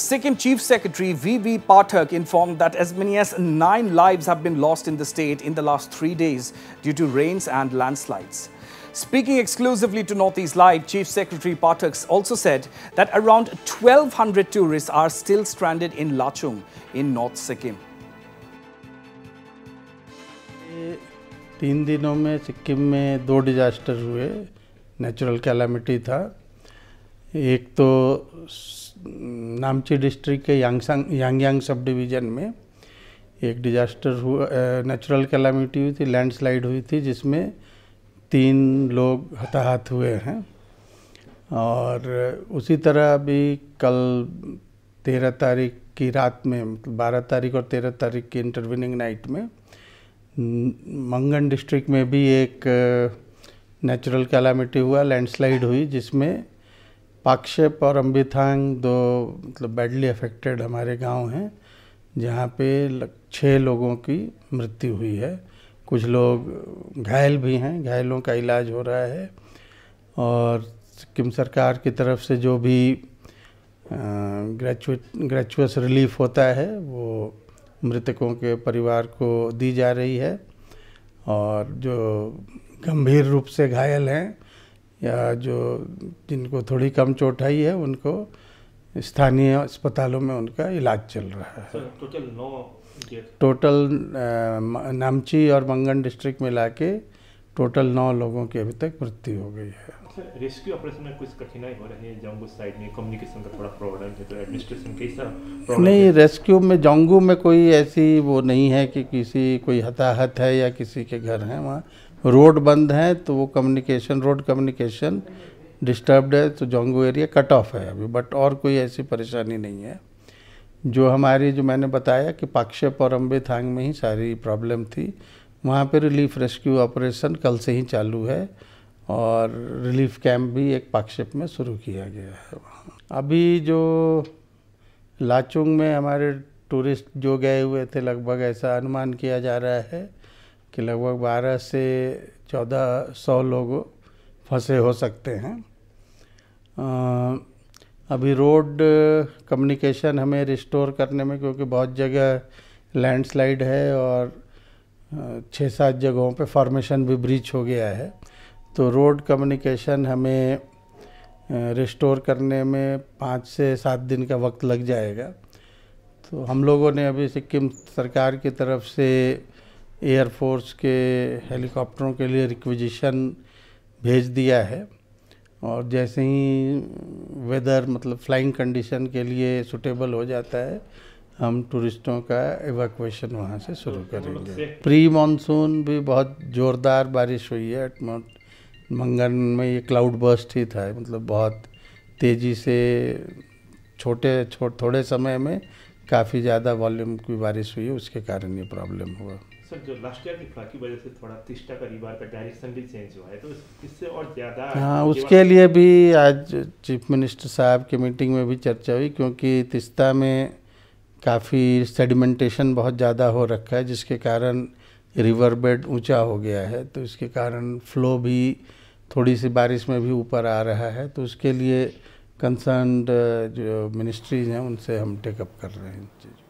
Sikkim Chief Secretary V.V. Pathak informed that as many as nine lives have been lost in the state in the last three days due to rains and landslides. Speaking exclusively to Northeast Live, Chief Secretary Pathak also said that around 1,200 tourists are still stranded in Lachung in North Sikkim. तीन दिनों में सिक्किम में दो disaster हुए natural calamity था एक तो नामची district के यांगसांग यांगयांग सब डिवीज़न में एक डिजास्टर हुआ नेचुरल कैलामिटी हुई थी लैंडस्लाइड हुई थी जिसमें तीन लोग हताहत हुए हैं और उसी तरह अभी कल तेरह तारीख की रात में बारह तारीख और तेरह तारीख की इंटरविनिंग नाइट में मंगन डिस्ट्रिक्ट में भी एक नेचुरल कैलामिटी हुआ लैंडस्लाइड हुई जिसमें पाक्षेप और अम्बिथांग दो मतलब बैडली अफेक्टेड हमारे गांव हैं जहाँ पे छः लोगों की मृत्यु हुई है कुछ लोग घायल भी हैं घायलों का इलाज हो रहा है और सिक्किम सरकार की तरफ से जो भी ग्रेचुएट ग्रेचुअस रिलीफ होता है वो मृतकों के परिवार को दी जा रही है और जो गंभीर रूप से घायल हैं या जो जिनको थोड़ी कम चोट आई है उनको स्थानीय अस्पतालों में उनका इलाज चल रहा है टोटल नौ टोटल नामची और मंगन डिस्ट्रिक्ट में मिला के टोटल नौ लोगों की अभी तक मृत्यु हो गई है रेस्क्यू ऑपरेशन में कुछ कठिनाई हो रही है जम्मू साइड में कम्युनिकेशन का थोड़ा प्रॉब्लम है तो एडमिनिस्ट्रेशन कैसा नहीं रेस्क्यू में जोंगू में कोई ऐसी वो नहीं है कि किसी कोई हताहत है या किसी के घर हैं वहाँ रोड बंद है तो वो कम्युनिकेशन रोड कम्युनिकेशन डिस्टर्ब्ड है तो जोंगो एरिया कट ऑफ है अभी बट और कोई ऐसी परेशानी नहीं है जो हमारी जो मैंने बताया कि पाक्षेप और अम्बे थांग में ही सारी प्रॉब्लम थी वहाँ पर रिलीफ रेस्क्यू ऑपरेशन कल से ही चालू है और रिलीफ कैंप भी एक पाक्षेप में शुरू किया गया है अभी जो लाचुंग में हमारे टूरिस्ट जो गए हुए थे लगभग ऐसा अनुमान किया जा रहा है कि लगभग बारह से चौदह सौ लोग फंसे हो सकते हैं आ, अभी रोड कम्युनिकेशन हमें रिस्टोर करने में क्योंकि बहुत जगह लैंडस्लाइड है और छः सात जगहों पे फॉर्मेशन भी ब्रीच हो गया है तो रोड कम्युनिकेशन हमें रिस्टोर करने में पाँच से सात दिन का वक्त लग जाएगा तो हम लोगों ने अभी सिक्किम सरकार की तरफ से एयरफोर्स के हेलीकॉप्टरों के लिए रिक्विजिशन भेज दिया है और जैसे ही वेदर मतलब फ्लाइंग कंडीशन के लिए सुटेबल हो जाता है हम टूरिस्टों का एवैक्यूएशन वहाँ से शुरू तो करेंगे प्री मतलब मानसून भी बहुत ज़ोरदार बारिश हुई है मंगन में ये क्लाउड बर्स्ट ही था मतलब बहुत तेज़ी से छोटे छो, थोड़े समय में काफ़ी ज़्यादा वॉल्यूम की बारिश हुई उसके कारण ये प्रॉब्लम हुआ सर जो लास्ट ईयर की फ्लड की वजह से थोड़ा तिस्टा का रिवर का डायरेक्शन भी चेंज हुआ है तो इससे और ज़्यादा हाँ उसके लिए भी आज चीफ मिनिस्टर साहब की मीटिंग में भी चर्चा हुई क्योंकि तिस्ता में काफ़ी सेडिमेंटेशन बहुत ज़्यादा हो रखा है जिसके कारण रिवर बेड ऊँचा हो गया है तो इसके कारण फ्लो भी थोड़ी सी बारिश में भी ऊपर आ रहा है तो उसके लिए कंसर्न जो मिनिस्ट्रीज हैं उनसे हम टेकअप कर रहे हैं